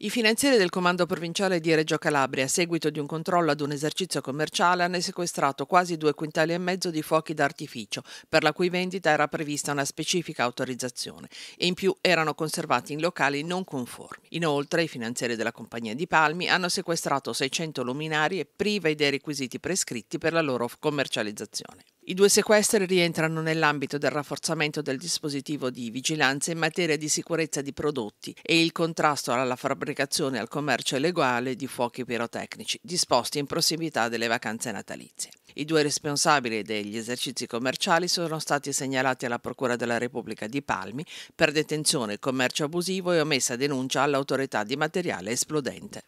I finanzieri del Comando Provinciale di Reggio Calabria, a seguito di un controllo ad un esercizio commerciale, hanno sequestrato quasi due quintali e mezzo di fuochi d'artificio, per la cui vendita era prevista una specifica autorizzazione, e in più erano conservati in locali non conformi. Inoltre, i finanzieri della Compagnia di Palmi hanno sequestrato 600 luminarie prive dei requisiti prescritti per la loro commercializzazione. I due sequestri rientrano nell'ambito del rafforzamento del dispositivo di vigilanza in materia di sicurezza di prodotti e il contrasto alla fabbricazione e al commercio illegale di fuochi pirotecnici disposti in prossimità delle vacanze natalizie. I due responsabili degli esercizi commerciali sono stati segnalati alla Procura della Repubblica di Palmi per detenzione, commercio abusivo e omessa denuncia all'autorità di materiale esplodente.